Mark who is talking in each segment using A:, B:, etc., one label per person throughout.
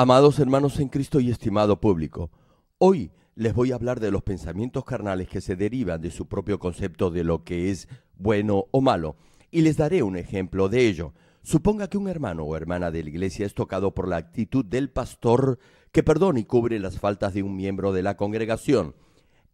A: Amados hermanos en Cristo y estimado público, hoy les voy a hablar de los pensamientos carnales que se derivan de su propio concepto de lo que es bueno o malo, y les daré un ejemplo de ello. Suponga que un hermano o hermana de la iglesia es tocado por la actitud del pastor que perdona y cubre las faltas de un miembro de la congregación.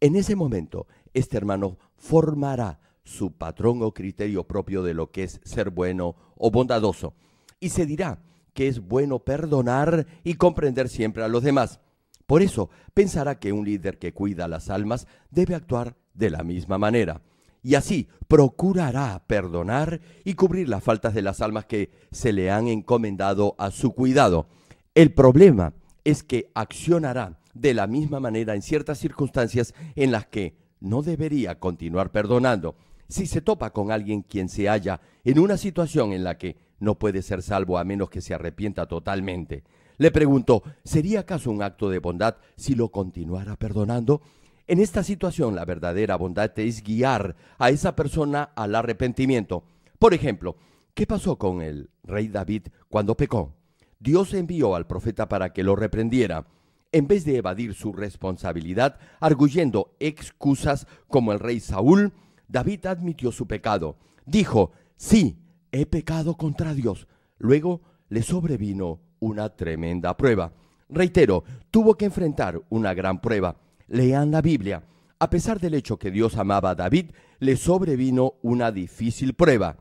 A: En ese momento, este hermano formará su patrón o criterio propio de lo que es ser bueno o bondadoso, y se dirá, que es bueno perdonar y comprender siempre a los demás. Por eso, pensará que un líder que cuida las almas debe actuar de la misma manera. Y así procurará perdonar y cubrir las faltas de las almas que se le han encomendado a su cuidado. El problema es que accionará de la misma manera en ciertas circunstancias en las que no debería continuar perdonando. Si se topa con alguien quien se halla en una situación en la que no puede ser salvo a menos que se arrepienta totalmente. Le preguntó, ¿sería acaso un acto de bondad si lo continuara perdonando? En esta situación la verdadera bondad es guiar a esa persona al arrepentimiento. Por ejemplo, ¿qué pasó con el rey David cuando pecó? Dios envió al profeta para que lo reprendiera. En vez de evadir su responsabilidad arguyendo excusas como el rey Saúl, David admitió su pecado. Dijo, sí, he pecado contra Dios. Luego le sobrevino una tremenda prueba. Reitero, tuvo que enfrentar una gran prueba. Lean la Biblia. A pesar del hecho que Dios amaba a David, le sobrevino una difícil prueba.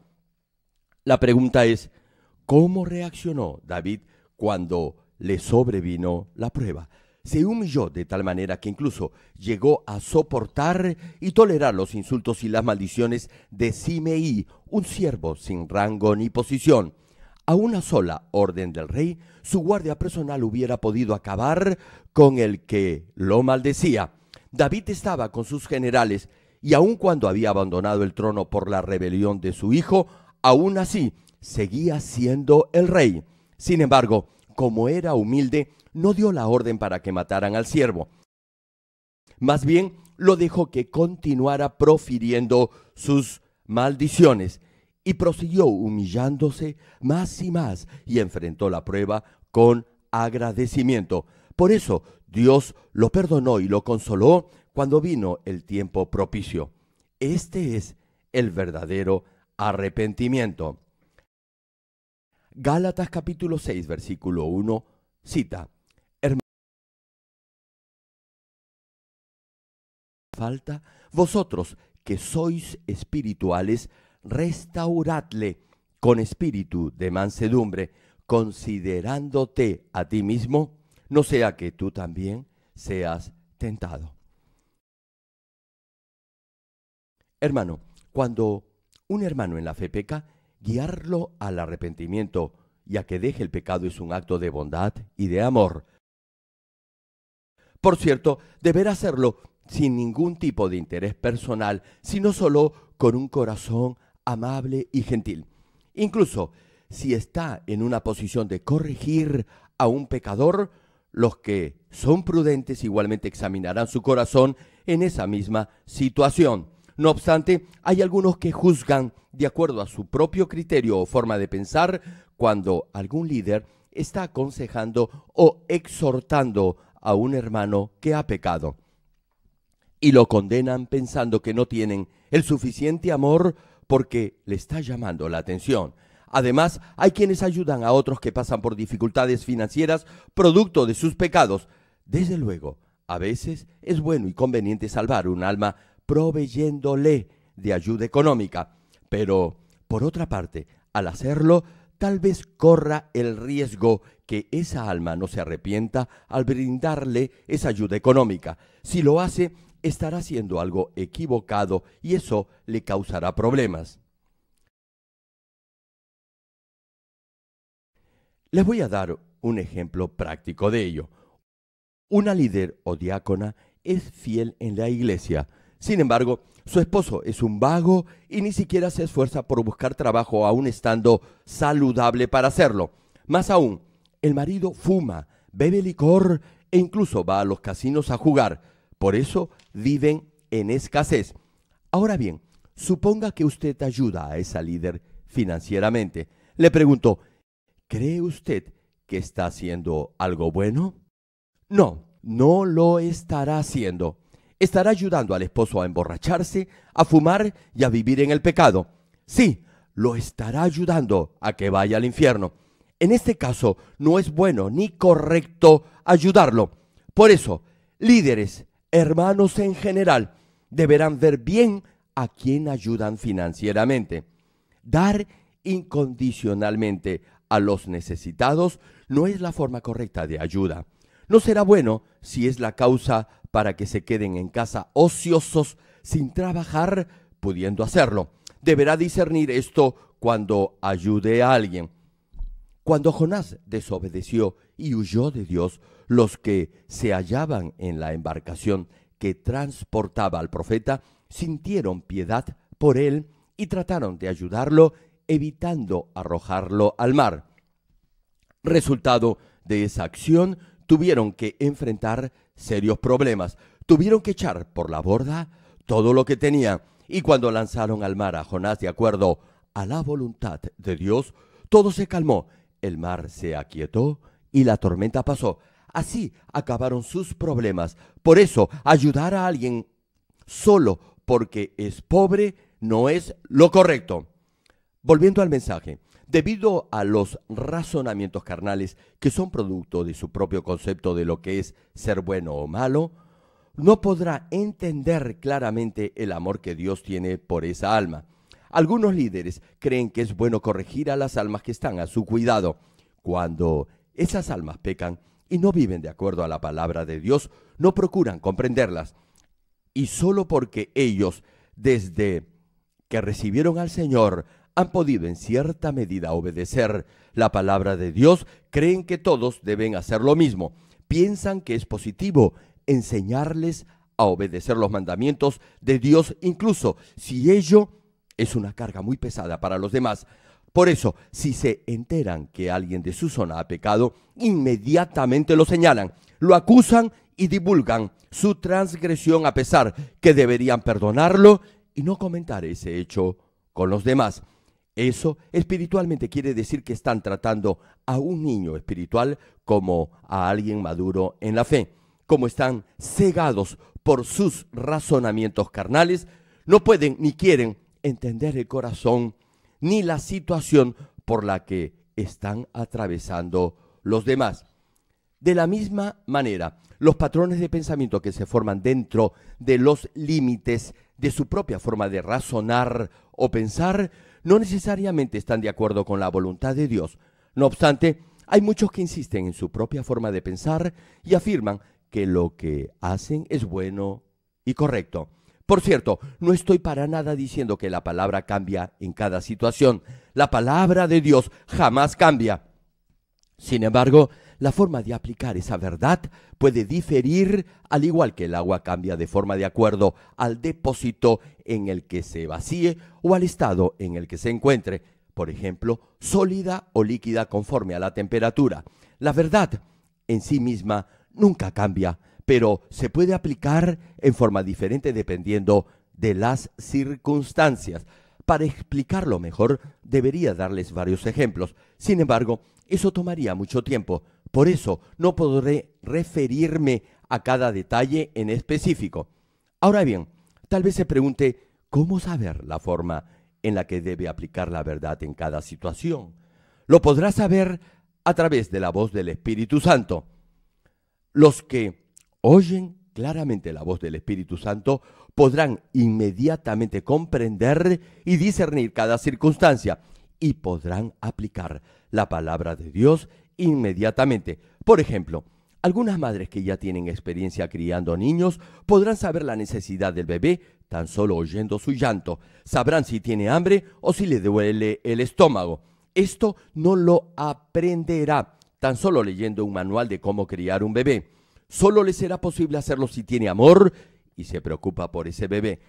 A: La pregunta es, ¿cómo reaccionó David cuando le sobrevino la prueba? se humilló de tal manera que incluso llegó a soportar y tolerar los insultos y las maldiciones de Simeí, un siervo sin rango ni posición. A una sola orden del rey, su guardia personal hubiera podido acabar con el que lo maldecía. David estaba con sus generales y aun cuando había abandonado el trono por la rebelión de su hijo, aún así seguía siendo el rey. Sin embargo, como era humilde, no dio la orden para que mataran al siervo. Más bien lo dejó que continuara profiriendo sus maldiciones y prosiguió humillándose más y más y enfrentó la prueba con agradecimiento. Por eso Dios lo perdonó y lo consoló cuando vino el tiempo propicio. Este es el verdadero arrepentimiento. Gálatas capítulo 6 versículo 1 cita, falta, vosotros que sois espirituales, restauradle con espíritu de mansedumbre, considerándote a ti mismo, no sea que tú también seas tentado. Hermano, cuando un hermano en la fe peca, guiarlo al arrepentimiento y a que deje el pecado es un acto de bondad y de amor. Por cierto, deberá hacerlo sin ningún tipo de interés personal, sino solo con un corazón amable y gentil. Incluso si está en una posición de corregir a un pecador, los que son prudentes igualmente examinarán su corazón en esa misma situación. No obstante, hay algunos que juzgan de acuerdo a su propio criterio o forma de pensar cuando algún líder está aconsejando o exhortando a un hermano que ha pecado y lo condenan pensando que no tienen el suficiente amor porque le está llamando la atención. Además, hay quienes ayudan a otros que pasan por dificultades financieras producto de sus pecados. Desde luego, a veces es bueno y conveniente salvar un alma proveyéndole de ayuda económica, pero, por otra parte, al hacerlo, tal vez corra el riesgo que esa alma no se arrepienta al brindarle esa ayuda económica. Si lo hace, estará haciendo algo equivocado y eso le causará problemas. Les voy a dar un ejemplo práctico de ello. Una líder o diácona es fiel en la iglesia. Sin embargo, su esposo es un vago y ni siquiera se esfuerza por buscar trabajo aún estando saludable para hacerlo. Más aún, el marido fuma, bebe licor e incluso va a los casinos a jugar. Por eso viven en escasez. Ahora bien, suponga que usted ayuda a esa líder financieramente. Le pregunto, ¿cree usted que está haciendo algo bueno? No, no lo estará haciendo. Estará ayudando al esposo a emborracharse, a fumar y a vivir en el pecado. Sí, lo estará ayudando a que vaya al infierno. En este caso, no es bueno ni correcto ayudarlo. Por eso, líderes, hermanos en general deberán ver bien a quien ayudan financieramente. Dar incondicionalmente a los necesitados no es la forma correcta de ayuda. No será bueno si es la causa para que se queden en casa ociosos sin trabajar pudiendo hacerlo. Deberá discernir esto cuando ayude a alguien. Cuando Jonás desobedeció y huyó de Dios los que se hallaban en la embarcación que transportaba al profeta, sintieron piedad por él y trataron de ayudarlo evitando arrojarlo al mar. Resultado de esa acción, tuvieron que enfrentar serios problemas. Tuvieron que echar por la borda todo lo que tenía y cuando lanzaron al mar a Jonás de acuerdo a la voluntad de Dios, todo se calmó, el mar se aquietó, y la tormenta pasó. Así acabaron sus problemas. Por eso, ayudar a alguien solo porque es pobre no es lo correcto. Volviendo al mensaje, debido a los razonamientos carnales que son producto de su propio concepto de lo que es ser bueno o malo, no podrá entender claramente el amor que Dios tiene por esa alma. Algunos líderes creen que es bueno corregir a las almas que están a su cuidado, cuando esas almas pecan y no viven de acuerdo a la palabra de Dios, no procuran comprenderlas. Y solo porque ellos, desde que recibieron al Señor, han podido en cierta medida obedecer la palabra de Dios, creen que todos deben hacer lo mismo. Piensan que es positivo enseñarles a obedecer los mandamientos de Dios, incluso si ello es una carga muy pesada para los demás. Por eso, si se enteran que alguien de su zona ha pecado, inmediatamente lo señalan, lo acusan y divulgan su transgresión a pesar que deberían perdonarlo y no comentar ese hecho con los demás. Eso espiritualmente quiere decir que están tratando a un niño espiritual como a alguien maduro en la fe. Como están cegados por sus razonamientos carnales, no pueden ni quieren entender el corazón ni la situación por la que están atravesando los demás. De la misma manera, los patrones de pensamiento que se forman dentro de los límites de su propia forma de razonar o pensar no necesariamente están de acuerdo con la voluntad de Dios. No obstante, hay muchos que insisten en su propia forma de pensar y afirman que lo que hacen es bueno y correcto. Por cierto, no estoy para nada diciendo que la palabra cambia en cada situación. La palabra de Dios jamás cambia. Sin embargo, la forma de aplicar esa verdad puede diferir al igual que el agua cambia de forma de acuerdo al depósito en el que se vacíe o al estado en el que se encuentre, por ejemplo, sólida o líquida conforme a la temperatura. La verdad en sí misma nunca cambia, pero se puede aplicar en forma diferente dependiendo de las circunstancias. Para explicarlo mejor, debería darles varios ejemplos. Sin embargo, eso tomaría mucho tiempo. Por eso, no podré referirme a cada detalle en específico. Ahora bien, tal vez se pregunte, ¿cómo saber la forma en la que debe aplicar la verdad en cada situación? Lo podrá saber a través de la voz del Espíritu Santo. Los que oyen claramente la voz del Espíritu Santo, podrán inmediatamente comprender y discernir cada circunstancia y podrán aplicar la palabra de Dios inmediatamente. Por ejemplo, algunas madres que ya tienen experiencia criando niños podrán saber la necesidad del bebé tan solo oyendo su llanto. Sabrán si tiene hambre o si le duele el estómago. Esto no lo aprenderá tan solo leyendo un manual de cómo criar un bebé. Solo le será posible hacerlo si tiene amor y se preocupa por ese bebé.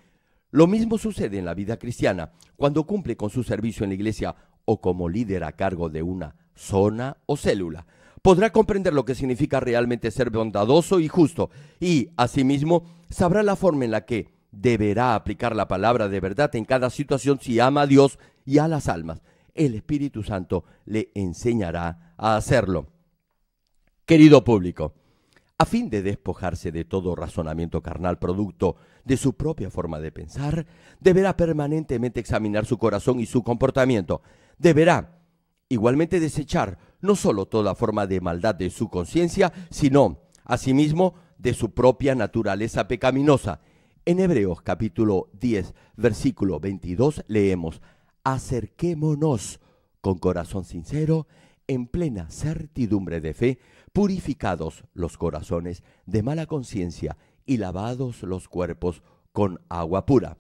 A: Lo mismo sucede en la vida cristiana, cuando cumple con su servicio en la iglesia o como líder a cargo de una zona o célula. Podrá comprender lo que significa realmente ser bondadoso y justo y, asimismo, sabrá la forma en la que deberá aplicar la palabra de verdad en cada situación si ama a Dios y a las almas. El Espíritu Santo le enseñará a hacerlo. Querido público, a fin de despojarse de todo razonamiento carnal producto de su propia forma de pensar, deberá permanentemente examinar su corazón y su comportamiento. Deberá igualmente desechar no solo toda forma de maldad de su conciencia, sino, asimismo, de su propia naturaleza pecaminosa. En Hebreos capítulo 10, versículo 22 leemos, acerquémonos con corazón sincero, en plena certidumbre de fe, purificados los corazones de mala conciencia y lavados los cuerpos con agua pura.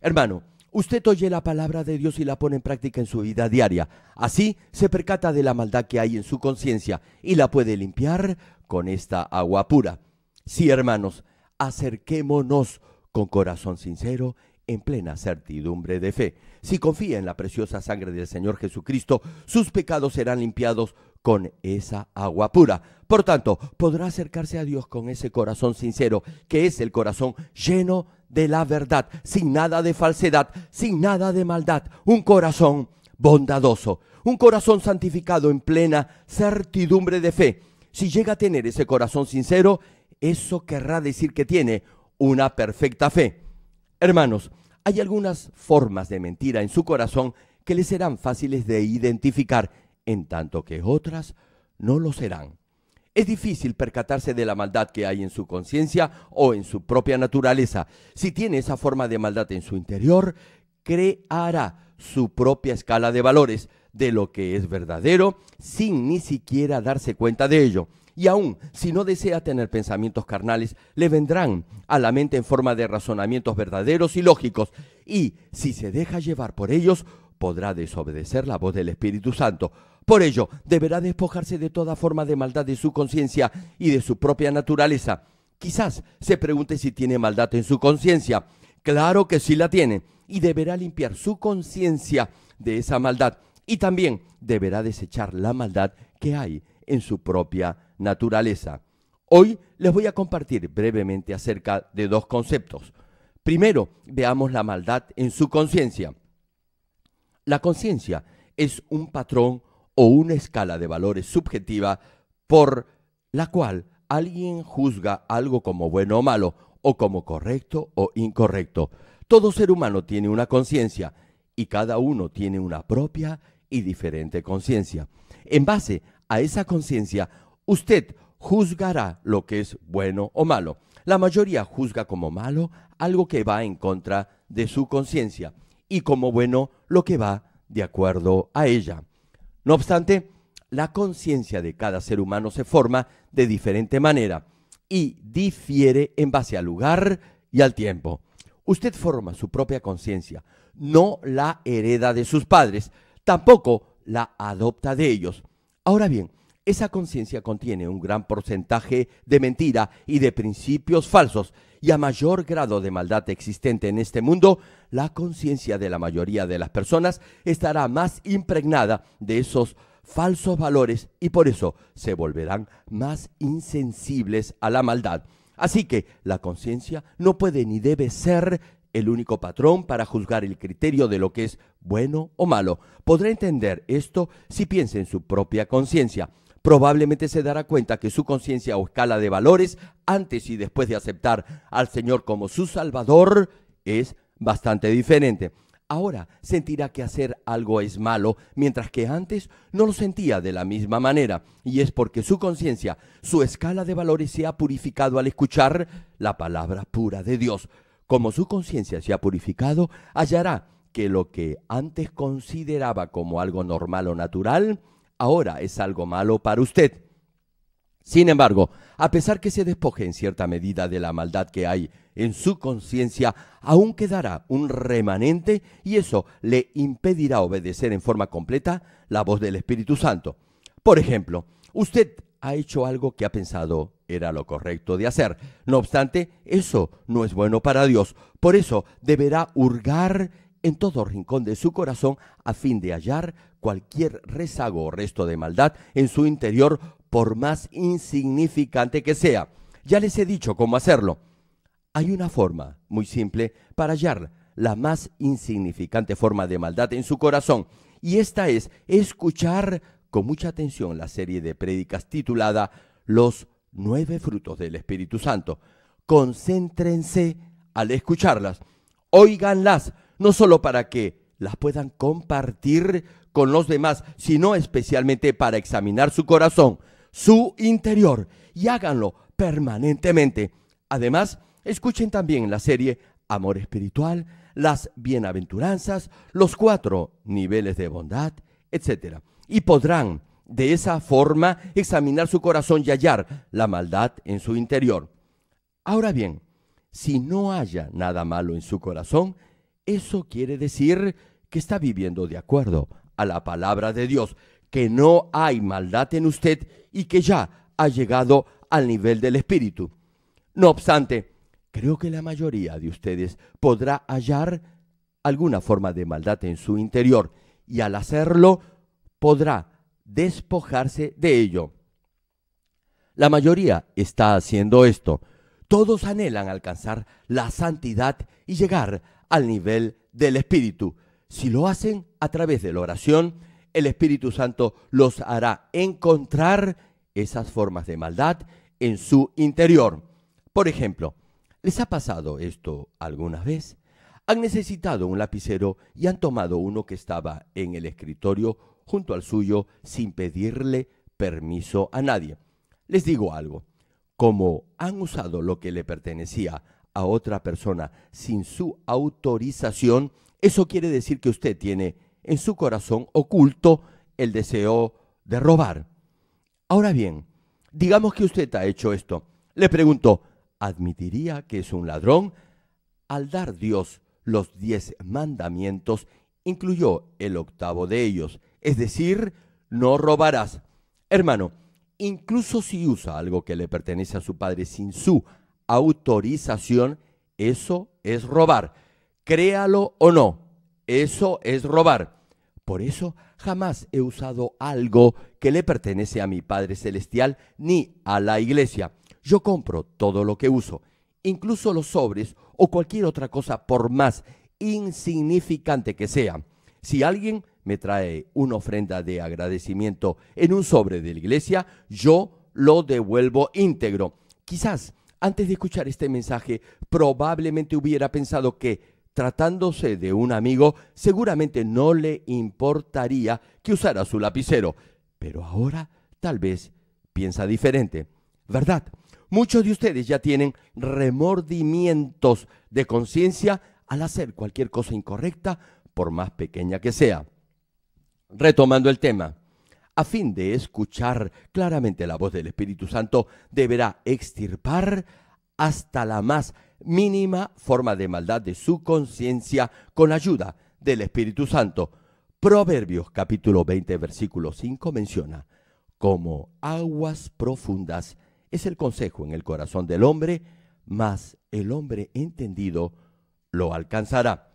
A: Hermano, usted oye la palabra de Dios y la pone en práctica en su vida diaria. Así se percata de la maldad que hay en su conciencia y la puede limpiar con esta agua pura. Sí, hermanos, acerquémonos con corazón sincero en plena certidumbre de fe. Si confía en la preciosa sangre del Señor Jesucristo, sus pecados serán limpiados con esa agua pura. Por tanto, podrá acercarse a Dios con ese corazón sincero, que es el corazón lleno de la verdad, sin nada de falsedad, sin nada de maldad, un corazón bondadoso, un corazón santificado en plena certidumbre de fe. Si llega a tener ese corazón sincero, eso querrá decir que tiene una perfecta fe. Hermanos, hay algunas formas de mentira en su corazón que le serán fáciles de identificar en tanto que otras no lo serán. Es difícil percatarse de la maldad que hay en su conciencia o en su propia naturaleza. Si tiene esa forma de maldad en su interior, creará su propia escala de valores de lo que es verdadero sin ni siquiera darse cuenta de ello. Y aun si no desea tener pensamientos carnales, le vendrán a la mente en forma de razonamientos verdaderos y lógicos. Y si se deja llevar por ellos, podrá desobedecer la voz del Espíritu Santo por ello, deberá despojarse de toda forma de maldad de su conciencia y de su propia naturaleza. Quizás se pregunte si tiene maldad en su conciencia. Claro que sí la tiene, y deberá limpiar su conciencia de esa maldad, y también deberá desechar la maldad que hay en su propia naturaleza. Hoy les voy a compartir brevemente acerca de dos conceptos. Primero, veamos la maldad en su conciencia. La conciencia es un patrón o una escala de valores subjetiva por la cual alguien juzga algo como bueno o malo, o como correcto o incorrecto. Todo ser humano tiene una conciencia y cada uno tiene una propia y diferente conciencia. En base a esa conciencia, usted juzgará lo que es bueno o malo. La mayoría juzga como malo algo que va en contra de su conciencia y como bueno lo que va de acuerdo a ella. No obstante, la conciencia de cada ser humano se forma de diferente manera y difiere en base al lugar y al tiempo. Usted forma su propia conciencia, no la hereda de sus padres, tampoco la adopta de ellos. Ahora bien, esa conciencia contiene un gran porcentaje de mentira y de principios falsos, y a mayor grado de maldad existente en este mundo, la conciencia de la mayoría de las personas estará más impregnada de esos falsos valores y por eso se volverán más insensibles a la maldad. Así que la conciencia no puede ni debe ser el único patrón para juzgar el criterio de lo que es bueno o malo. Podrá entender esto si piensa en su propia conciencia probablemente se dará cuenta que su conciencia o escala de valores, antes y después de aceptar al Señor como su Salvador, es bastante diferente. Ahora sentirá que hacer algo es malo, mientras que antes no lo sentía de la misma manera, y es porque su conciencia, su escala de valores se ha purificado al escuchar la palabra pura de Dios. Como su conciencia se ha purificado, hallará que lo que antes consideraba como algo normal o natural, ahora es algo malo para usted. Sin embargo, a pesar que se despoje en cierta medida de la maldad que hay en su conciencia, aún quedará un remanente y eso le impedirá obedecer en forma completa la voz del Espíritu Santo. Por ejemplo, usted ha hecho algo que ha pensado era lo correcto de hacer. No obstante, eso no es bueno para Dios. Por eso deberá hurgar en todo rincón de su corazón a fin de hallar cualquier rezago o resto de maldad en su interior, por más insignificante que sea. Ya les he dicho cómo hacerlo. Hay una forma muy simple para hallar la más insignificante forma de maldad en su corazón, y esta es escuchar con mucha atención la serie de prédicas titulada Los nueve frutos del Espíritu Santo. Concéntrense al escucharlas, oiganlas no solo para que las puedan compartir con los demás, sino especialmente para examinar su corazón, su interior, y háganlo permanentemente. Además, escuchen también la serie Amor Espiritual, las bienaventuranzas, los cuatro niveles de bondad, etc. Y podrán de esa forma examinar su corazón y hallar la maldad en su interior. Ahora bien, si no haya nada malo en su corazón, eso quiere decir que está viviendo de acuerdo a la palabra de Dios, que no hay maldad en usted y que ya ha llegado al nivel del espíritu. No obstante, creo que la mayoría de ustedes podrá hallar alguna forma de maldad en su interior y al hacerlo podrá despojarse de ello. La mayoría está haciendo esto. Todos anhelan alcanzar la santidad y llegar al nivel del Espíritu. Si lo hacen a través de la oración, el Espíritu Santo los hará encontrar esas formas de maldad en su interior. Por ejemplo, ¿les ha pasado esto alguna vez? Han necesitado un lapicero y han tomado uno que estaba en el escritorio junto al suyo sin pedirle permiso a nadie. Les digo algo, como han usado lo que le pertenecía a otra persona sin su autorización, eso quiere decir que usted tiene en su corazón oculto el deseo de robar. Ahora bien, digamos que usted ha hecho esto. Le pregunto, ¿admitiría que es un ladrón? Al dar Dios los diez mandamientos, incluyó el octavo de ellos, es decir, no robarás. Hermano, incluso si usa algo que le pertenece a su padre sin su autorización, eso es robar. Créalo o no, eso es robar. Por eso jamás he usado algo que le pertenece a mi Padre Celestial ni a la Iglesia. Yo compro todo lo que uso, incluso los sobres o cualquier otra cosa por más insignificante que sea. Si alguien me trae una ofrenda de agradecimiento en un sobre de la iglesia, yo lo devuelvo íntegro. Quizás antes de escuchar este mensaje, probablemente hubiera pensado que, tratándose de un amigo, seguramente no le importaría que usara su lapicero. Pero ahora, tal vez, piensa diferente. ¿Verdad? Muchos de ustedes ya tienen remordimientos de conciencia al hacer cualquier cosa incorrecta, por más pequeña que sea. Retomando el tema, a fin de escuchar claramente la voz del Espíritu Santo, deberá extirpar hasta la más mínima forma de maldad de su conciencia con ayuda del Espíritu Santo. Proverbios capítulo 20 versículo 5 menciona, como aguas profundas es el consejo en el corazón del hombre, mas el hombre entendido lo alcanzará.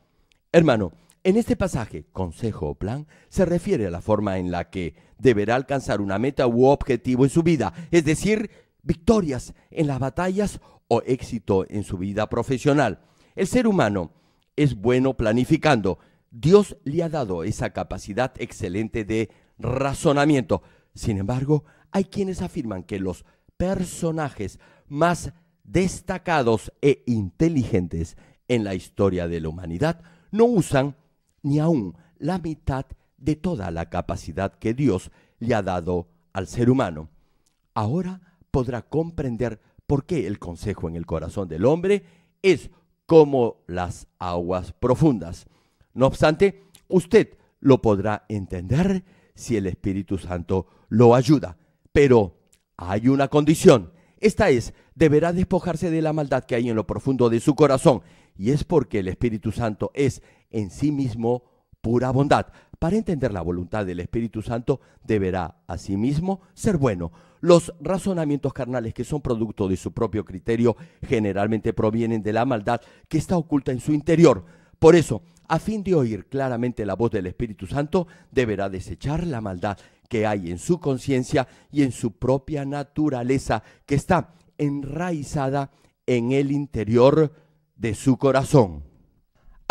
A: Hermano, en este pasaje, consejo o plan, se refiere a la forma en la que deberá alcanzar una meta u objetivo en su vida, es decir, victorias en las batallas o éxito en su vida profesional. El ser humano es bueno planificando. Dios le ha dado esa capacidad excelente de razonamiento. Sin embargo, hay quienes afirman que los personajes más destacados e inteligentes en la historia de la humanidad no usan ni aún la mitad de toda la capacidad que Dios le ha dado al ser humano. Ahora podrá comprender por qué el consejo en el corazón del hombre es como las aguas profundas. No obstante, usted lo podrá entender si el Espíritu Santo lo ayuda. Pero hay una condición. Esta es, deberá despojarse de la maldad que hay en lo profundo de su corazón. Y es porque el Espíritu Santo es en sí mismo pura bondad. Para entender la voluntad del Espíritu Santo deberá asimismo ser bueno. Los razonamientos carnales que son producto de su propio criterio generalmente provienen de la maldad que está oculta en su interior. Por eso, a fin de oír claramente la voz del Espíritu Santo, deberá desechar la maldad que hay en su conciencia y en su propia naturaleza, que está enraizada en el interior de su corazón.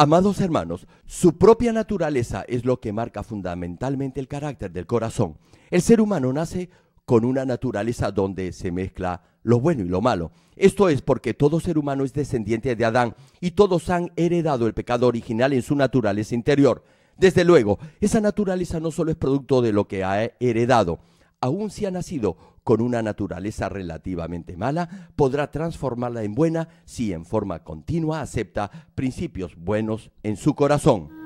A: Amados hermanos, su propia naturaleza es lo que marca fundamentalmente el carácter del corazón. El ser humano nace con una naturaleza donde se mezcla lo bueno y lo malo. Esto es porque todo ser humano es descendiente de Adán y todos han heredado el pecado original en su naturaleza interior. Desde luego, esa naturaleza no solo es producto de lo que ha heredado, aún si ha nacido con una naturaleza relativamente mala, podrá transformarla en buena si en forma continua acepta principios buenos en su corazón.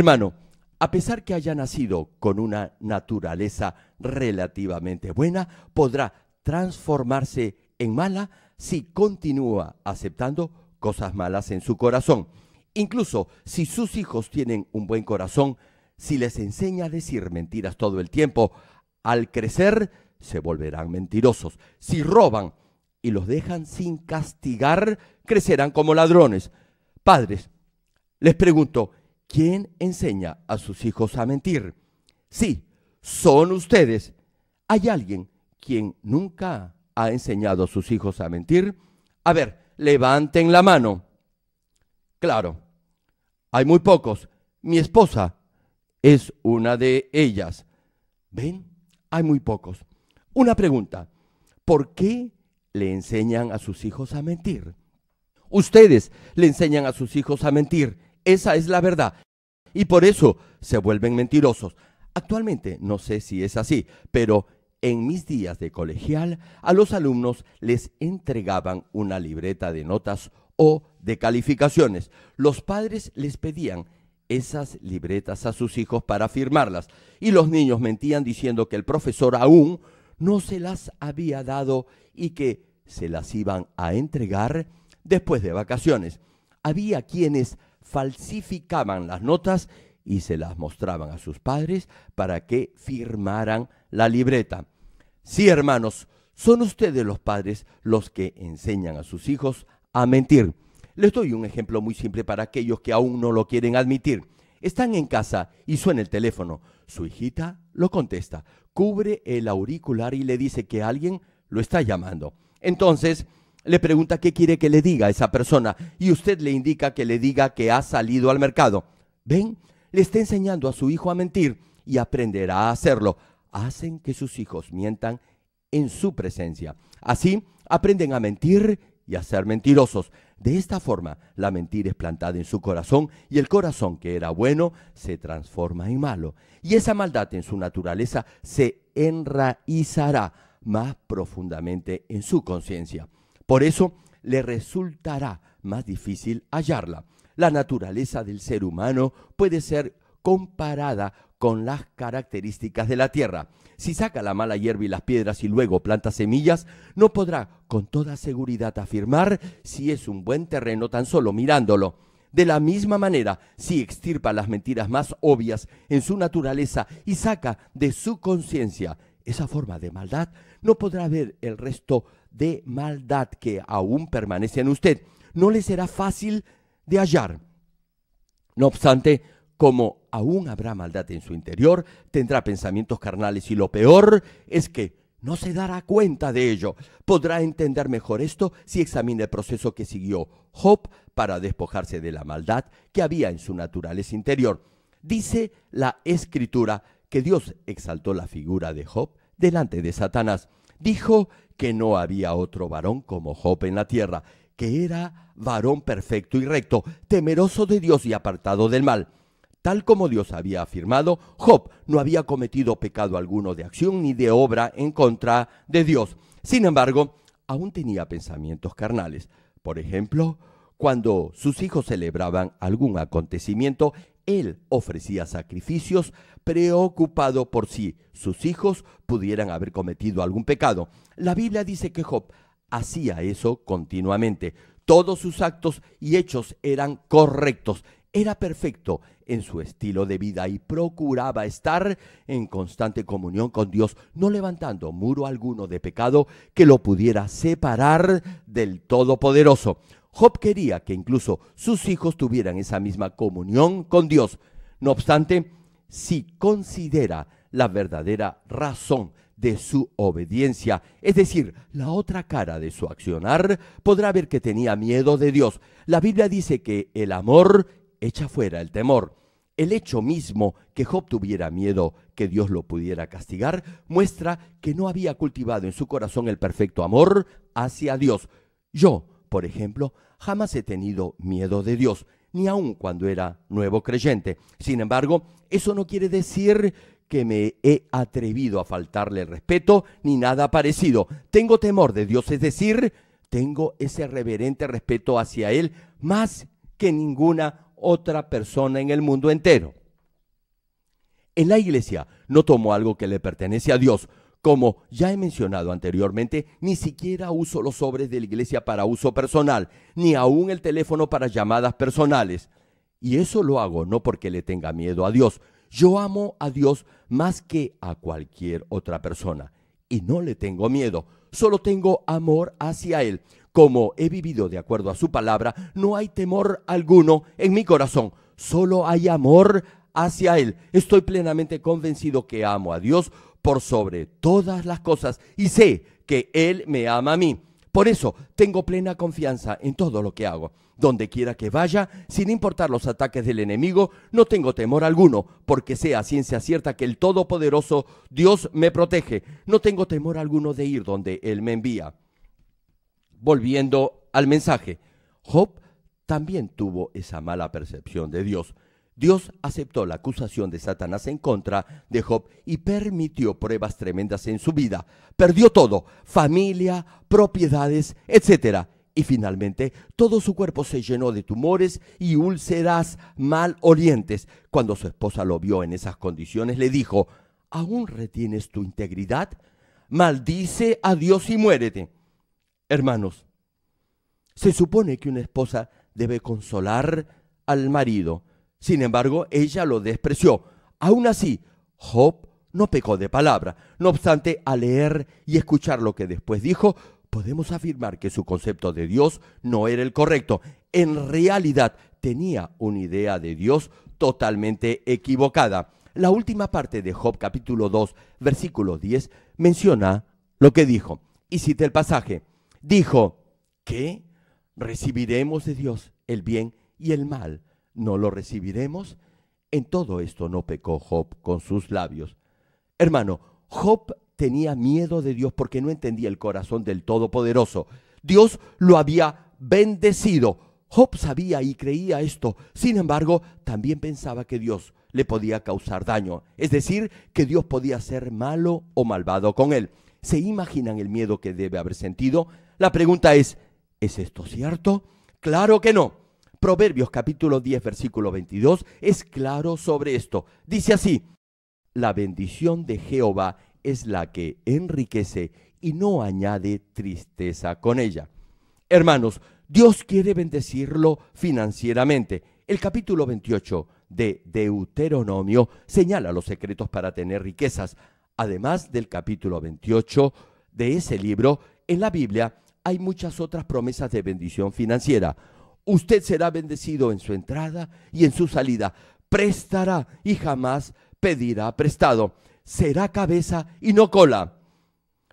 A: Hermano, a pesar que haya nacido con una naturaleza relativamente buena, podrá transformarse en mala si continúa aceptando cosas malas en su corazón. Incluso si sus hijos tienen un buen corazón, si les enseña a decir mentiras todo el tiempo, al crecer se volverán mentirosos. Si roban y los dejan sin castigar, crecerán como ladrones. Padres, les pregunto, ¿Quién enseña a sus hijos a mentir? Sí, son ustedes. ¿Hay alguien quien nunca ha enseñado a sus hijos a mentir? A ver, levanten la mano. Claro, hay muy pocos. Mi esposa es una de ellas. ¿Ven? Hay muy pocos. Una pregunta. ¿Por qué le enseñan a sus hijos a mentir? Ustedes le enseñan a sus hijos a mentir esa es la verdad. Y por eso se vuelven mentirosos. Actualmente no sé si es así, pero en mis días de colegial a los alumnos les entregaban una libreta de notas o de calificaciones. Los padres les pedían esas libretas a sus hijos para firmarlas y los niños mentían diciendo que el profesor aún no se las había dado y que se las iban a entregar después de vacaciones. Había quienes falsificaban las notas y se las mostraban a sus padres para que firmaran la libreta. Sí, hermanos, son ustedes los padres los que enseñan a sus hijos a mentir. Les doy un ejemplo muy simple para aquellos que aún no lo quieren admitir. Están en casa y suena el teléfono. Su hijita lo contesta, cubre el auricular y le dice que alguien lo está llamando. Entonces, le pregunta qué quiere que le diga a esa persona y usted le indica que le diga que ha salido al mercado. ¿Ven? Le está enseñando a su hijo a mentir y aprenderá a hacerlo. Hacen que sus hijos mientan en su presencia. Así aprenden a mentir y a ser mentirosos. De esta forma, la mentira es plantada en su corazón y el corazón que era bueno se transforma en malo. Y esa maldad en su naturaleza se enraizará más profundamente en su conciencia. Por eso le resultará más difícil hallarla. La naturaleza del ser humano puede ser comparada con las características de la tierra. Si saca la mala hierba y las piedras y luego planta semillas, no podrá con toda seguridad afirmar si es un buen terreno tan solo mirándolo. De la misma manera, si extirpa las mentiras más obvias en su naturaleza y saca de su conciencia esa forma de maldad, no podrá ver el resto de maldad que aún permanece en usted, no le será fácil de hallar. No obstante, como aún habrá maldad en su interior, tendrá pensamientos carnales y lo peor es que no se dará cuenta de ello. Podrá entender mejor esto si examina el proceso que siguió Job para despojarse de la maldad que había en su naturaleza interior. Dice la escritura que Dios exaltó la figura de Job delante de Satanás. Dijo que no había otro varón como Job en la tierra, que era varón perfecto y recto, temeroso de Dios y apartado del mal. Tal como Dios había afirmado, Job no había cometido pecado alguno de acción ni de obra en contra de Dios. Sin embargo, aún tenía pensamientos carnales. Por ejemplo, cuando sus hijos celebraban algún acontecimiento, él ofrecía sacrificios, preocupado por si sus hijos pudieran haber cometido algún pecado. La Biblia dice que Job hacía eso continuamente. Todos sus actos y hechos eran correctos. Era perfecto en su estilo de vida y procuraba estar en constante comunión con Dios, no levantando muro alguno de pecado que lo pudiera separar del Todopoderoso. Job quería que incluso sus hijos tuvieran esa misma comunión con Dios. No obstante, si considera la verdadera razón de su obediencia, es decir, la otra cara de su accionar, podrá ver que tenía miedo de Dios. La Biblia dice que el amor echa fuera el temor. El hecho mismo que Job tuviera miedo que Dios lo pudiera castigar muestra que no había cultivado en su corazón el perfecto amor hacia Dios. Yo por ejemplo, jamás he tenido miedo de Dios, ni aun cuando era nuevo creyente. Sin embargo, eso no quiere decir que me he atrevido a faltarle respeto ni nada parecido. Tengo temor de Dios, es decir, tengo ese reverente respeto hacia Él más que ninguna otra persona en el mundo entero. En la iglesia no tomo algo que le pertenece a Dios, como ya he mencionado anteriormente, ni siquiera uso los sobres de la iglesia para uso personal, ni aún el teléfono para llamadas personales. Y eso lo hago no porque le tenga miedo a Dios. Yo amo a Dios más que a cualquier otra persona. Y no le tengo miedo, solo tengo amor hacia Él. Como he vivido de acuerdo a su palabra, no hay temor alguno en mi corazón, solo hay amor hacia Él. Estoy plenamente convencido que amo a Dios por sobre todas las cosas y sé que Él me ama a mí. Por eso tengo plena confianza en todo lo que hago. Donde quiera que vaya, sin importar los ataques del enemigo, no tengo temor alguno, porque sea ciencia cierta que el Todopoderoso Dios me protege. No tengo temor alguno de ir donde Él me envía. Volviendo al mensaje, Job también tuvo esa mala percepción de Dios. Dios aceptó la acusación de Satanás en contra de Job y permitió pruebas tremendas en su vida. Perdió todo, familia, propiedades, etc. Y finalmente, todo su cuerpo se llenó de tumores y úlceras mal orientes. Cuando su esposa lo vio en esas condiciones, le dijo, ¿aún retienes tu integridad? Maldice a Dios y muérete. Hermanos, se supone que una esposa debe consolar al marido, sin embargo, ella lo despreció. Aún así, Job no pecó de palabra. No obstante, al leer y escuchar lo que después dijo, podemos afirmar que su concepto de Dios no era el correcto. En realidad, tenía una idea de Dios totalmente equivocada. La última parte de Job capítulo 2, versículo 10, menciona lo que dijo. Y cita el pasaje. Dijo, que Recibiremos de Dios el bien y el mal no lo recibiremos? En todo esto no pecó Job con sus labios. Hermano, Job tenía miedo de Dios porque no entendía el corazón del Todopoderoso. Dios lo había bendecido. Job sabía y creía esto. Sin embargo, también pensaba que Dios le podía causar daño. Es decir, que Dios podía ser malo o malvado con él. ¿Se imaginan el miedo que debe haber sentido? La pregunta es, ¿es esto cierto? Claro que no. Proverbios capítulo 10 versículo 22 es claro sobre esto. Dice así, la bendición de Jehová es la que enriquece y no añade tristeza con ella. Hermanos, Dios quiere bendecirlo financieramente. El capítulo 28 de Deuteronomio señala los secretos para tener riquezas. Además del capítulo 28 de ese libro, en la Biblia hay muchas otras promesas de bendición financiera. Usted será bendecido en su entrada y en su salida. Prestará y jamás pedirá prestado. Será cabeza y no cola.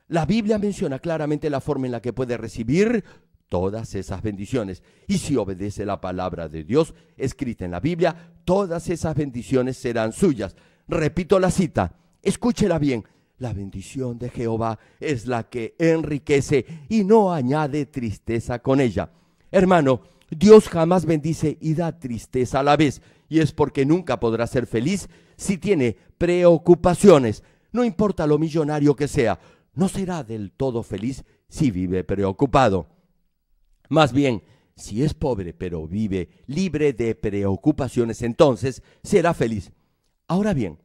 A: La Biblia menciona claramente la forma en la que puede recibir todas esas bendiciones. Y si obedece la palabra de Dios escrita en la Biblia, todas esas bendiciones serán suyas. Repito la cita, escúchela bien. La bendición de Jehová es la que enriquece y no añade tristeza con ella. Hermano, Dios jamás bendice y da tristeza a la vez, y es porque nunca podrá ser feliz si tiene preocupaciones. No importa lo millonario que sea, no será del todo feliz si vive preocupado. Más bien, si es pobre pero vive libre de preocupaciones, entonces será feliz. Ahora bien,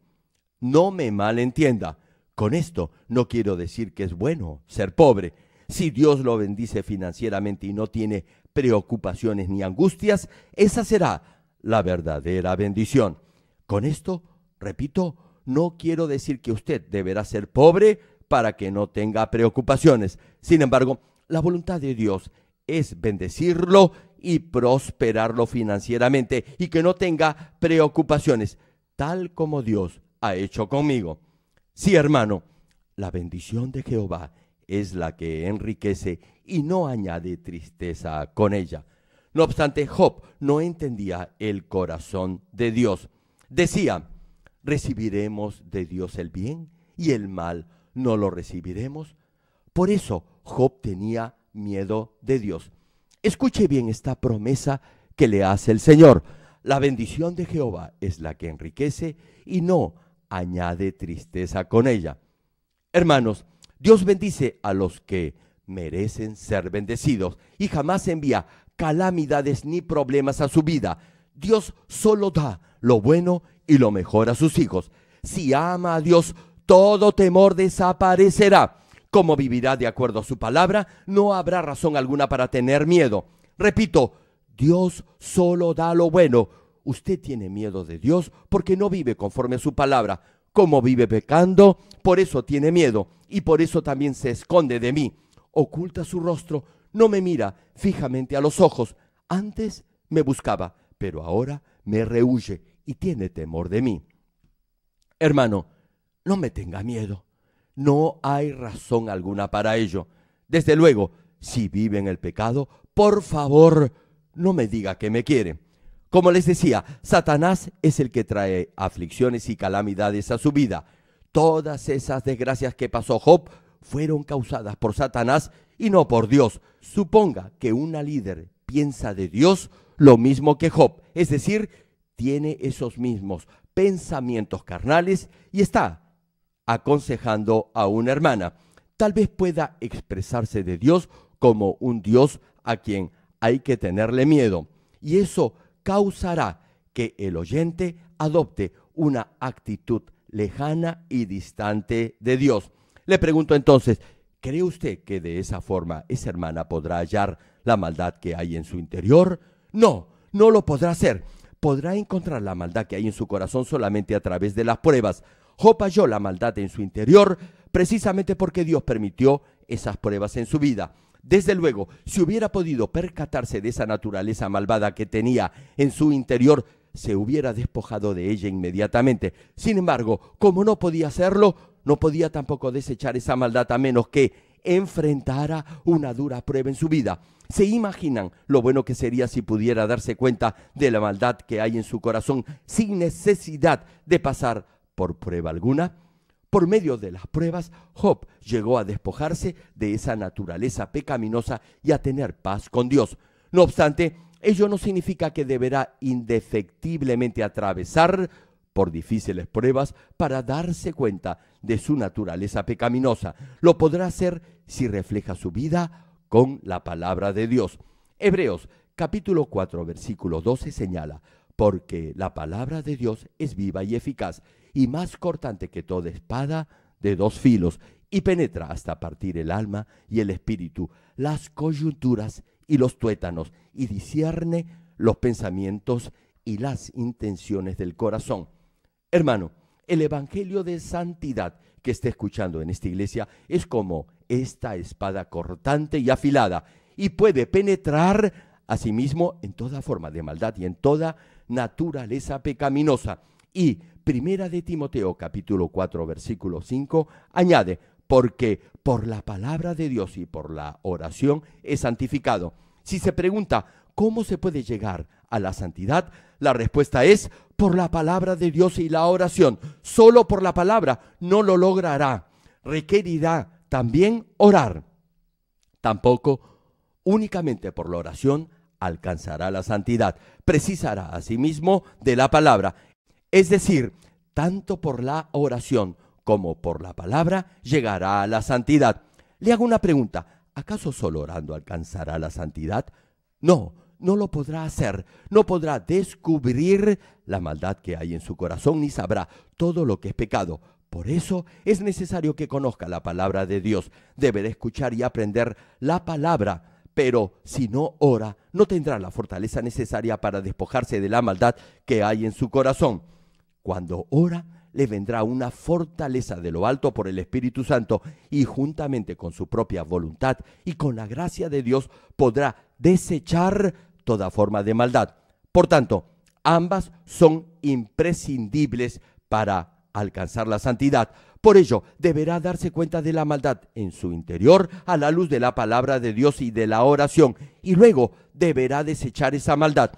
A: no me malentienda. Con esto no quiero decir que es bueno ser pobre. Si Dios lo bendice financieramente y no tiene preocupaciones ni angustias, esa será la verdadera bendición. Con esto, repito, no quiero decir que usted deberá ser pobre para que no tenga preocupaciones. Sin embargo, la voluntad de Dios es bendecirlo y prosperarlo financieramente y que no tenga preocupaciones, tal como Dios ha hecho conmigo. Sí, hermano, la bendición de Jehová es la que enriquece y no añade tristeza con ella. No obstante, Job no entendía el corazón de Dios. Decía, recibiremos de Dios el bien y el mal no lo recibiremos. Por eso Job tenía miedo de Dios. Escuche bien esta promesa que le hace el Señor. La bendición de Jehová es la que enriquece y no añade tristeza con ella. Hermanos, Dios bendice a los que merecen ser bendecidos y jamás envía calamidades ni problemas a su vida. Dios solo da lo bueno y lo mejor a sus hijos. Si ama a Dios, todo temor desaparecerá. Como vivirá de acuerdo a su palabra, no habrá razón alguna para tener miedo. Repito, Dios solo da lo bueno. Usted tiene miedo de Dios porque no vive conforme a su palabra como vive pecando, por eso tiene miedo y por eso también se esconde de mí. Oculta su rostro, no me mira fijamente a los ojos. Antes me buscaba, pero ahora me rehuye y tiene temor de mí. Hermano, no me tenga miedo. No hay razón alguna para ello. Desde luego, si vive en el pecado, por favor, no me diga que me quiere. Como les decía, Satanás es el que trae aflicciones y calamidades a su vida. Todas esas desgracias que pasó Job fueron causadas por Satanás y no por Dios. Suponga que una líder piensa de Dios lo mismo que Job, es decir, tiene esos mismos pensamientos carnales y está aconsejando a una hermana. Tal vez pueda expresarse de Dios como un Dios a quien hay que tenerle miedo. Y eso causará que el oyente adopte una actitud lejana y distante de Dios. Le pregunto entonces, ¿cree usted que de esa forma esa hermana podrá hallar la maldad que hay en su interior? No, no lo podrá hacer. Podrá encontrar la maldad que hay en su corazón solamente a través de las pruebas. jopayó halló la maldad en su interior precisamente porque Dios permitió esas pruebas en su vida. Desde luego, si hubiera podido percatarse de esa naturaleza malvada que tenía en su interior, se hubiera despojado de ella inmediatamente. Sin embargo, como no podía hacerlo, no podía tampoco desechar esa maldad a menos que enfrentara una dura prueba en su vida. ¿Se imaginan lo bueno que sería si pudiera darse cuenta de la maldad que hay en su corazón sin necesidad de pasar por prueba alguna? Por medio de las pruebas, Job llegó a despojarse de esa naturaleza pecaminosa y a tener paz con Dios. No obstante, ello no significa que deberá indefectiblemente atravesar por difíciles pruebas para darse cuenta de su naturaleza pecaminosa. Lo podrá hacer si refleja su vida con la palabra de Dios. Hebreos capítulo 4 versículo 12 señala, porque la palabra de Dios es viva y eficaz y más cortante que toda espada de dos filos, y penetra hasta partir el alma y el espíritu, las coyunturas y los tuétanos, y discierne los pensamientos y las intenciones del corazón. Hermano, el Evangelio de Santidad que esté escuchando en esta iglesia es como esta espada cortante y afilada, y puede penetrar asimismo sí en toda forma de maldad y en toda naturaleza pecaminosa, y Primera de Timoteo capítulo 4 versículo 5 añade, porque por la palabra de Dios y por la oración es santificado. Si se pregunta, ¿cómo se puede llegar a la santidad? La respuesta es, por la palabra de Dios y la oración. Solo por la palabra no lo logrará. Requerirá también orar. Tampoco únicamente por la oración alcanzará la santidad. Precisará asimismo de la palabra. Es decir, tanto por la oración como por la palabra llegará a la santidad. Le hago una pregunta. ¿Acaso solo orando alcanzará la santidad? No, no lo podrá hacer, no podrá descubrir la maldad que hay en su corazón ni sabrá todo lo que es pecado. Por eso es necesario que conozca la palabra de Dios, deberá escuchar y aprender la palabra, pero si no ora, no tendrá la fortaleza necesaria para despojarse de la maldad que hay en su corazón. Cuando ora, le vendrá una fortaleza de lo alto por el Espíritu Santo y juntamente con su propia voluntad y con la gracia de Dios podrá desechar toda forma de maldad. Por tanto, ambas son imprescindibles para alcanzar la santidad. Por ello, deberá darse cuenta de la maldad en su interior a la luz de la palabra de Dios y de la oración, y luego deberá desechar esa maldad.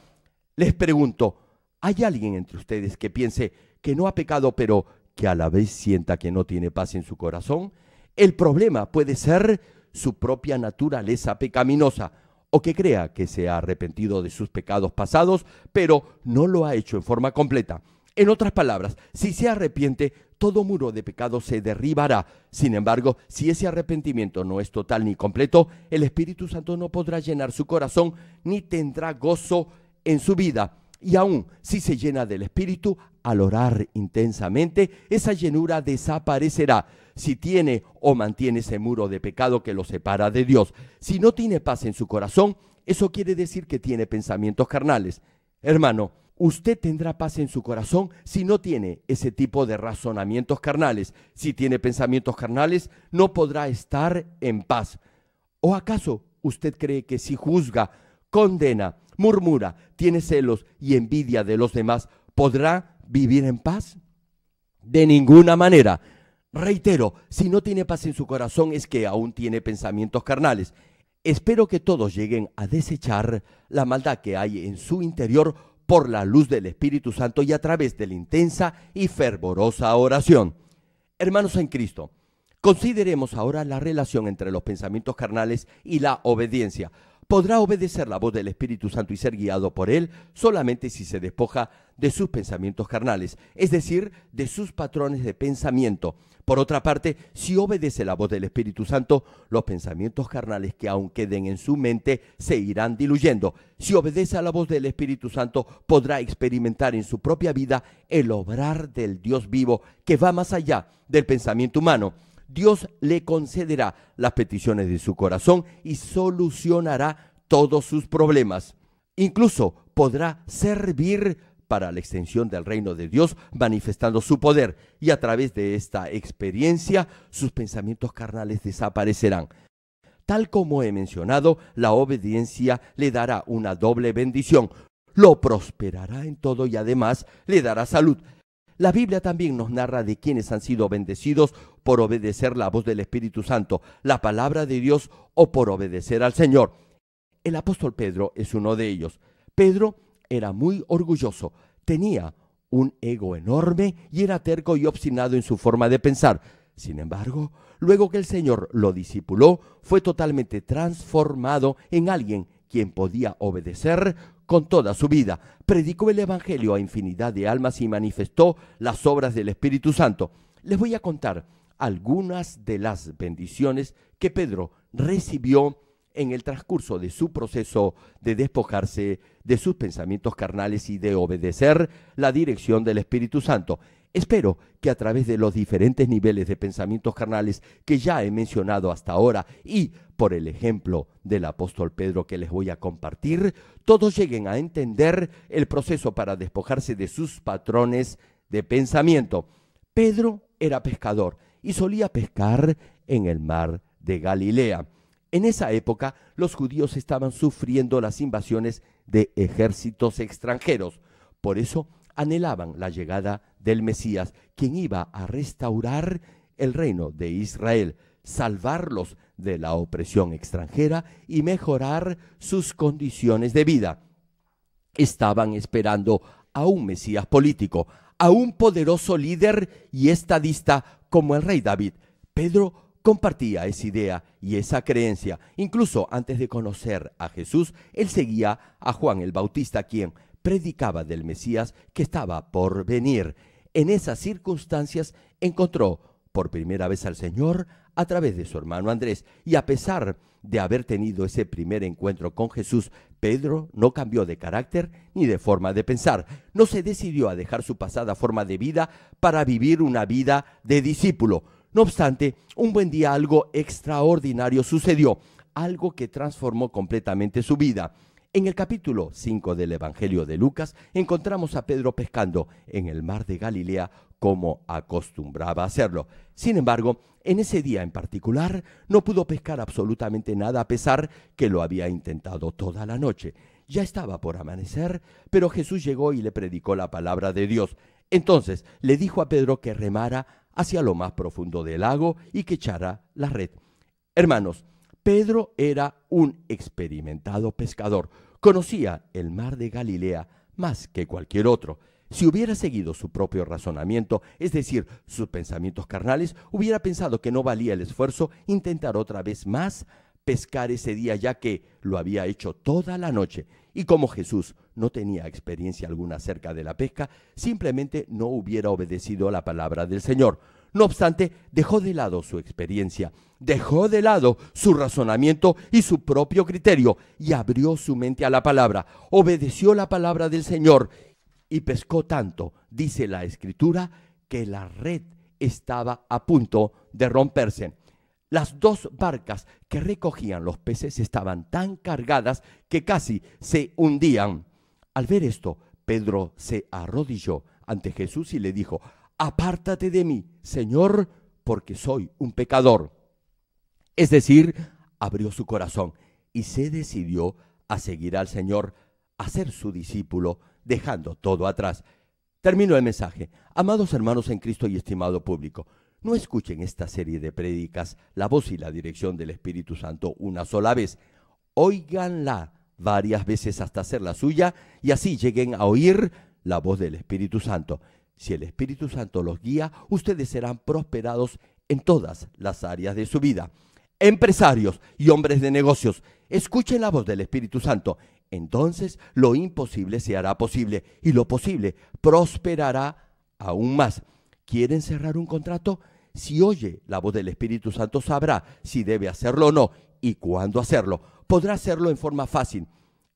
A: Les pregunto, ¿Hay alguien entre ustedes que piense que no ha pecado, pero que a la vez sienta que no tiene paz en su corazón? El problema puede ser su propia naturaleza pecaminosa, o que crea que se ha arrepentido de sus pecados pasados, pero no lo ha hecho en forma completa. En otras palabras, si se arrepiente, todo muro de pecado se derribará. Sin embargo, si ese arrepentimiento no es total ni completo, el Espíritu Santo no podrá llenar su corazón ni tendrá gozo en su vida. Y aún si se llena del Espíritu, al orar intensamente, esa llenura desaparecerá si tiene o mantiene ese muro de pecado que lo separa de Dios. Si no tiene paz en su corazón, eso quiere decir que tiene pensamientos carnales. Hermano, usted tendrá paz en su corazón si no tiene ese tipo de razonamientos carnales. Si tiene pensamientos carnales, no podrá estar en paz. ¿O acaso usted cree que si juzga condena, murmura, tiene celos y envidia de los demás, ¿podrá vivir en paz? De ninguna manera. Reitero, si no tiene paz en su corazón es que aún tiene pensamientos carnales. Espero que todos lleguen a desechar la maldad que hay en su interior por la luz del Espíritu Santo y a través de la intensa y fervorosa oración. Hermanos en Cristo, consideremos ahora la relación entre los pensamientos carnales y la obediencia podrá obedecer la voz del Espíritu Santo y ser guiado por él solamente si se despoja de sus pensamientos carnales, es decir, de sus patrones de pensamiento. Por otra parte, si obedece la voz del Espíritu Santo, los pensamientos carnales que aún queden en su mente se irán diluyendo. Si obedece a la voz del Espíritu Santo, podrá experimentar en su propia vida el obrar del Dios vivo que va más allá del pensamiento humano Dios le concederá las peticiones de su corazón y solucionará todos sus problemas. Incluso podrá servir para la extensión del reino de Dios, manifestando su poder, y a través de esta experiencia sus pensamientos carnales desaparecerán. Tal como he mencionado, la obediencia le dará una doble bendición. Lo prosperará en todo y además le dará salud, la Biblia también nos narra de quienes han sido bendecidos por obedecer la voz del Espíritu Santo, la palabra de Dios o por obedecer al Señor. El apóstol Pedro es uno de ellos. Pedro era muy orgulloso, tenía un ego enorme y era terco y obstinado en su forma de pensar. Sin embargo, luego que el Señor lo discipuló, fue totalmente transformado en alguien quien podía obedecer con toda su vida, predicó el Evangelio a infinidad de almas y manifestó las obras del Espíritu Santo. Les voy a contar algunas de las bendiciones que Pedro recibió en el transcurso de su proceso de despojarse de sus pensamientos carnales y de obedecer la dirección del Espíritu Santo. Espero que a través de los diferentes niveles de pensamientos carnales que ya he mencionado hasta ahora y por el ejemplo del apóstol Pedro que les voy a compartir, todos lleguen a entender el proceso para despojarse de sus patrones de pensamiento. Pedro era pescador y solía pescar en el mar de Galilea. En esa época los judíos estaban sufriendo las invasiones de ejércitos extranjeros. Por eso anhelaban la llegada del Mesías, quien iba a restaurar el reino de Israel, salvarlos de la opresión extranjera y mejorar sus condiciones de vida. Estaban esperando a un Mesías político, a un poderoso líder y estadista como el rey David. Pedro compartía esa idea y esa creencia. Incluso antes de conocer a Jesús, él seguía a Juan el Bautista, quien predicaba del Mesías que estaba por venir. En esas circunstancias encontró por primera vez al Señor a través de su hermano Andrés, y a pesar de haber tenido ese primer encuentro con Jesús, Pedro no cambió de carácter ni de forma de pensar. No se decidió a dejar su pasada forma de vida para vivir una vida de discípulo. No obstante, un buen día algo extraordinario sucedió, algo que transformó completamente su vida. En el capítulo 5 del Evangelio de Lucas encontramos a Pedro pescando en el mar de Galilea como acostumbraba hacerlo. Sin embargo, en ese día en particular no pudo pescar absolutamente nada a pesar que lo había intentado toda la noche. Ya estaba por amanecer, pero Jesús llegó y le predicó la palabra de Dios. Entonces le dijo a Pedro que remara hacia lo más profundo del lago y que echara la red. Hermanos, Pedro era un experimentado pescador, conocía el mar de Galilea más que cualquier otro. Si hubiera seguido su propio razonamiento, es decir, sus pensamientos carnales, hubiera pensado que no valía el esfuerzo intentar otra vez más pescar ese día, ya que lo había hecho toda la noche. Y como Jesús no tenía experiencia alguna acerca de la pesca, simplemente no hubiera obedecido a la palabra del Señor. No obstante, dejó de lado su experiencia, dejó de lado su razonamiento y su propio criterio y abrió su mente a la palabra, obedeció la palabra del Señor y pescó tanto, dice la escritura, que la red estaba a punto de romperse. Las dos barcas que recogían los peces estaban tan cargadas que casi se hundían. Al ver esto, Pedro se arrodilló ante Jesús y le dijo, apártate de mí, Señor, porque soy un pecador. Es decir, abrió su corazón y se decidió a seguir al Señor, a ser su discípulo, dejando todo atrás. terminó el mensaje. Amados hermanos en Cristo y estimado público, no escuchen esta serie de prédicas, la voz y la dirección del Espíritu Santo una sola vez. Óiganla varias veces hasta hacerla suya y así lleguen a oír la voz del Espíritu Santo. Si el Espíritu Santo los guía, ustedes serán prosperados en todas las áreas de su vida. Empresarios y hombres de negocios, escuchen la voz del Espíritu Santo. Entonces lo imposible se hará posible y lo posible prosperará aún más. ¿Quieren cerrar un contrato? Si oye la voz del Espíritu Santo sabrá si debe hacerlo o no y cuándo hacerlo. Podrá hacerlo en forma fácil.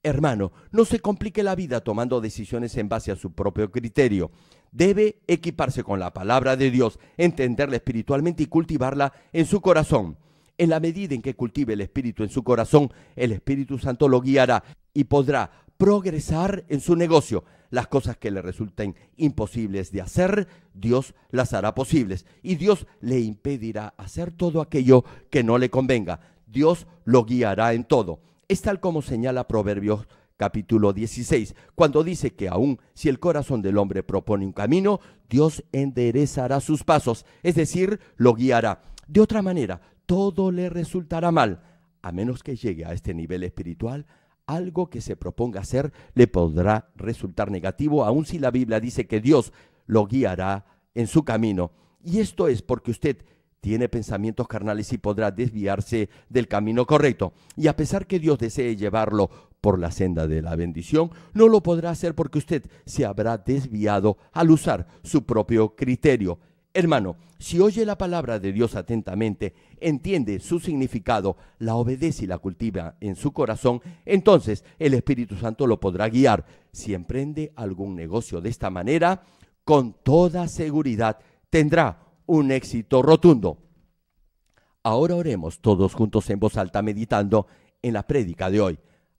A: Hermano, no se complique la vida tomando decisiones en base a su propio criterio debe equiparse con la palabra de Dios, entenderla espiritualmente y cultivarla en su corazón. En la medida en que cultive el Espíritu en su corazón, el Espíritu Santo lo guiará y podrá progresar en su negocio. Las cosas que le resulten imposibles de hacer, Dios las hará posibles y Dios le impedirá hacer todo aquello que no le convenga. Dios lo guiará en todo. Es tal como señala Proverbios capítulo 16, cuando dice que aun si el corazón del hombre propone un camino, Dios enderezará sus pasos, es decir, lo guiará. De otra manera, todo le resultará mal, a menos que llegue a este nivel espiritual algo que se proponga hacer le podrá resultar negativo, aun si la Biblia dice que Dios lo guiará en su camino. Y esto es porque usted tiene pensamientos carnales y podrá desviarse del camino correcto. Y a pesar que Dios desee llevarlo por la senda de la bendición, no lo podrá hacer porque usted se habrá desviado al usar su propio criterio. Hermano, si oye la palabra de Dios atentamente, entiende su significado, la obedece y la cultiva en su corazón, entonces el Espíritu Santo lo podrá guiar. Si emprende algún negocio de esta manera, con toda seguridad tendrá un éxito rotundo. Ahora oremos todos juntos en voz alta meditando en la prédica de hoy.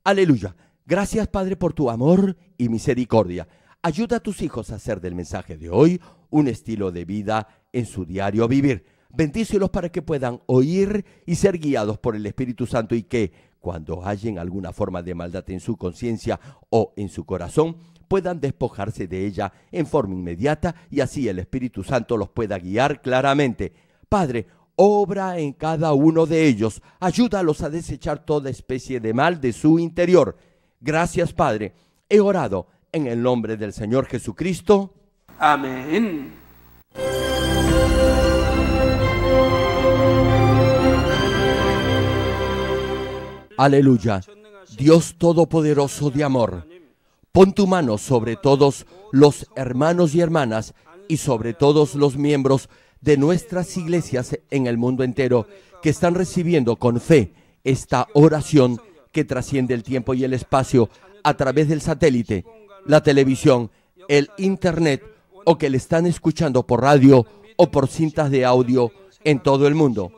A: Aleluya. Gracias Padre por tu amor y misericordia. Ayuda a tus hijos a hacer del mensaje de hoy un estilo de vida en su diario vivir. Bendícelos para que puedan oír y ser guiados por el Espíritu Santo y que, cuando hallen alguna forma de maldad en su conciencia o en su corazón, puedan despojarse de ella en forma inmediata y así el Espíritu Santo los pueda guiar claramente. Padre, obra en cada uno de ellos. Ayúdalos a desechar toda especie de mal de su interior. Gracias, Padre. He orado en el nombre del Señor Jesucristo.
B: Amén.
A: Aleluya. Dios Todopoderoso de amor, pon tu mano sobre todos los hermanos y hermanas y sobre todos los miembros de nuestras iglesias en el mundo entero que están recibiendo con fe esta oración que trasciende el tiempo y el espacio a través del satélite, la televisión, el internet o que le están escuchando por radio o por cintas de audio en todo el mundo.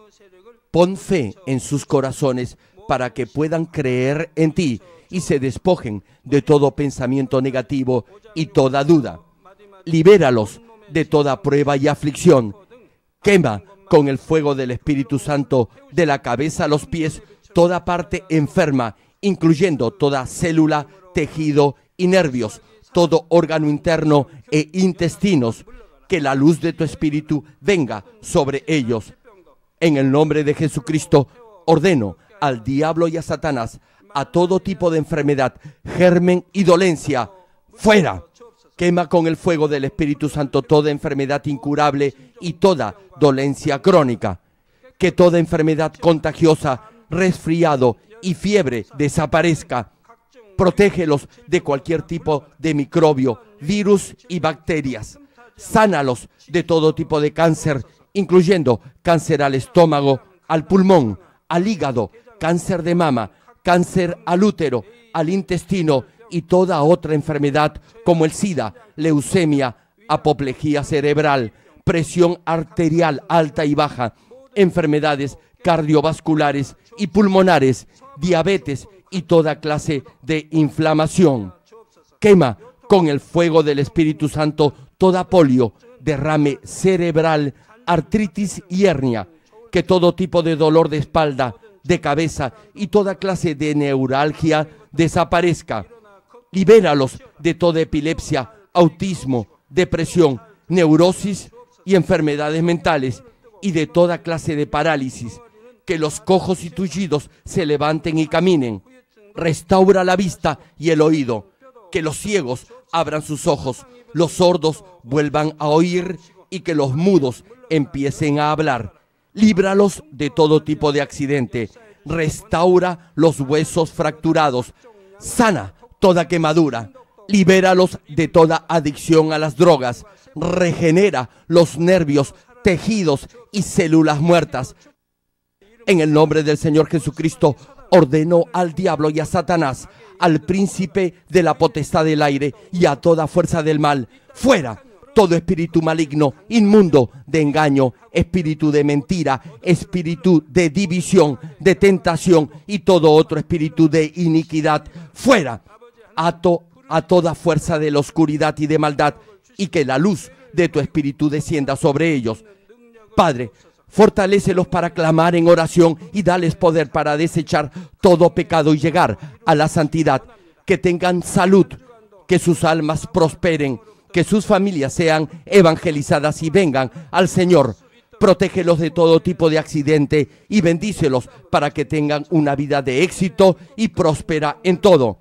A: Pon fe en sus corazones para que puedan creer en ti y se despojen de todo pensamiento negativo y toda duda. Libéralos de toda prueba y aflicción Quema con el fuego del Espíritu Santo de la cabeza a los pies toda parte enferma, incluyendo toda célula, tejido y nervios, todo órgano interno e intestinos. Que la luz de tu Espíritu venga sobre ellos. En el nombre de Jesucristo, ordeno al diablo y a Satanás, a todo tipo de enfermedad, germen y dolencia, fuera Quema con el fuego del Espíritu Santo toda enfermedad incurable y toda dolencia crónica. Que toda enfermedad contagiosa, resfriado y fiebre desaparezca. Protégelos de cualquier tipo de microbio, virus y bacterias. Sánalos de todo tipo de cáncer, incluyendo cáncer al estómago, al pulmón, al hígado, cáncer de mama, cáncer al útero, al intestino y toda otra enfermedad como el SIDA, leucemia, apoplejía cerebral, presión arterial alta y baja, enfermedades cardiovasculares y pulmonares, diabetes y toda clase de inflamación. Quema con el fuego del Espíritu Santo toda polio, derrame cerebral, artritis y hernia, que todo tipo de dolor de espalda, de cabeza y toda clase de neuralgia desaparezca libéralos de toda epilepsia, autismo, depresión, neurosis y enfermedades mentales y de toda clase de parálisis. Que los cojos y tullidos se levanten y caminen. Restaura la vista y el oído. Que los ciegos abran sus ojos, los sordos vuelvan a oír y que los mudos empiecen a hablar. Líbralos de todo tipo de accidente. Restaura los huesos fracturados. Sana toda quemadura. Libéralos de toda adicción a las drogas. Regenera los nervios, tejidos y células muertas. En el nombre del Señor Jesucristo, ordenó al diablo y a Satanás, al príncipe de la potestad del aire y a toda fuerza del mal, fuera todo espíritu maligno, inmundo, de engaño, espíritu de mentira, espíritu de división, de tentación y todo otro espíritu de iniquidad, fuera ato a toda fuerza de la oscuridad y de maldad, y que la luz de tu espíritu descienda sobre ellos. Padre, fortalécelos para clamar en oración y dales poder para desechar todo pecado y llegar a la santidad. Que tengan salud, que sus almas prosperen, que sus familias sean evangelizadas y vengan al Señor. Protégelos de todo tipo de accidente y bendícelos para que tengan una vida de éxito y próspera en todo.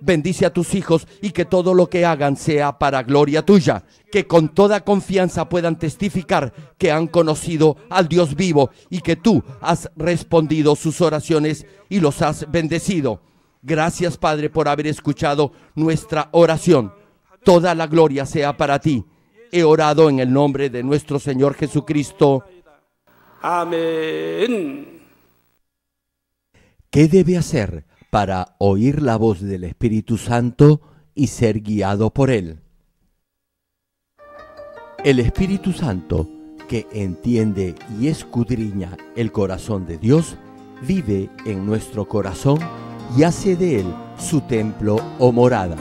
A: bendice a tus hijos y que todo lo que hagan sea para gloria tuya, que con toda confianza puedan testificar que han conocido al Dios vivo y que tú has respondido sus oraciones y los has bendecido. Gracias Padre por haber escuchado nuestra oración. Toda la gloria sea para ti. He orado en el nombre de nuestro Señor Jesucristo.
B: Amén.
A: ¿Qué debe hacer? para oír la voz del Espíritu Santo y ser guiado por él. El Espíritu Santo, que entiende y escudriña el corazón de Dios, vive en nuestro corazón y hace de él su templo o morada.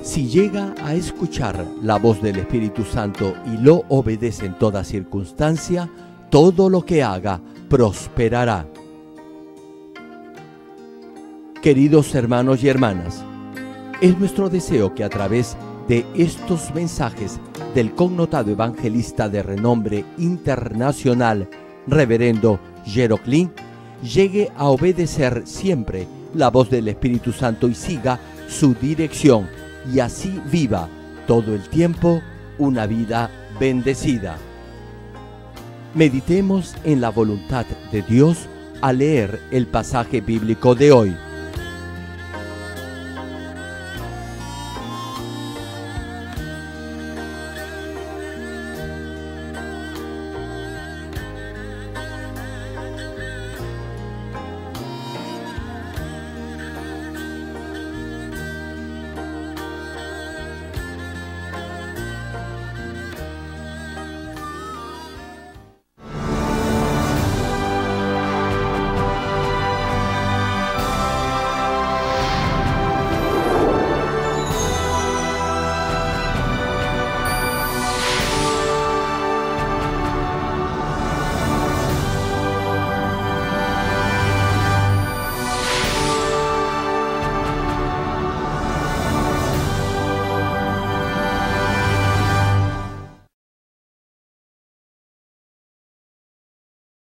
A: Si llega a escuchar la voz del Espíritu Santo y lo obedece en toda circunstancia, todo lo que haga prosperará. Queridos hermanos y hermanas, es nuestro deseo que a través de estos mensajes del connotado evangelista de renombre internacional, Reverendo Jeroclin, llegue a obedecer siempre la voz del Espíritu Santo y siga su dirección y así viva todo el tiempo una vida bendecida. Meditemos en la voluntad de Dios al leer el pasaje bíblico de hoy.